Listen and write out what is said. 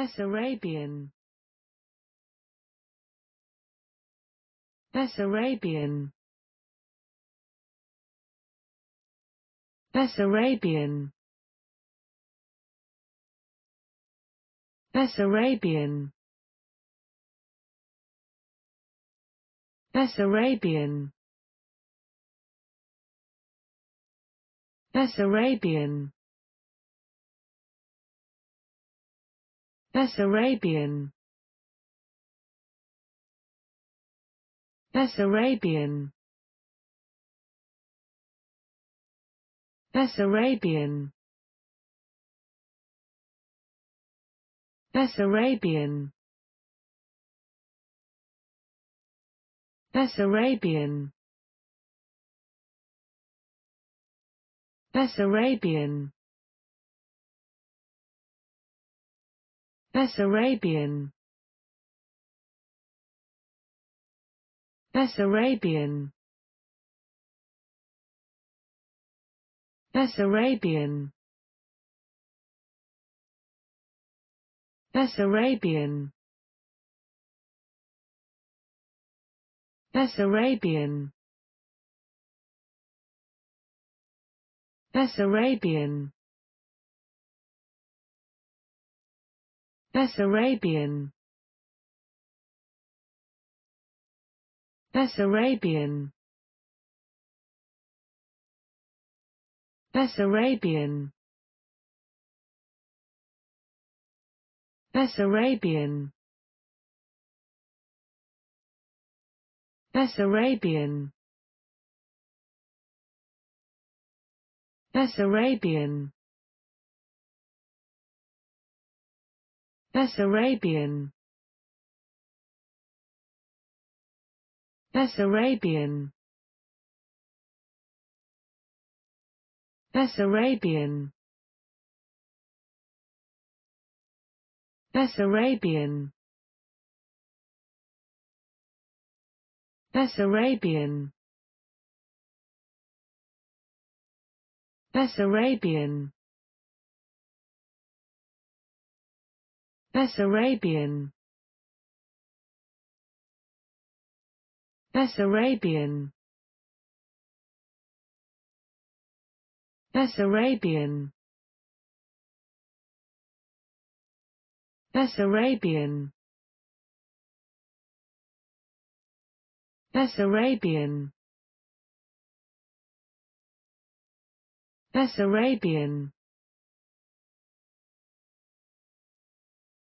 Bessarabian Bessarabian Bessarabian Bessarabian Bessarabian Bessarabian Bessarabian Bessarabian Bessarabian Bessarabian Bessarabian Bessarabian Bessarabian Bessarabian Bessarabian Bessarabian Bessarabian Bessarabian Bessarabian Bessarabian Bessarabian Bessarabian Bessarabian Bessarabian Bessarabian Bessarabian Bessarabian Bessarabian Bessarabian Bessarabian Bessarabian Bessarabian Bessarabian Bessarabian Bessarabian Bessarabian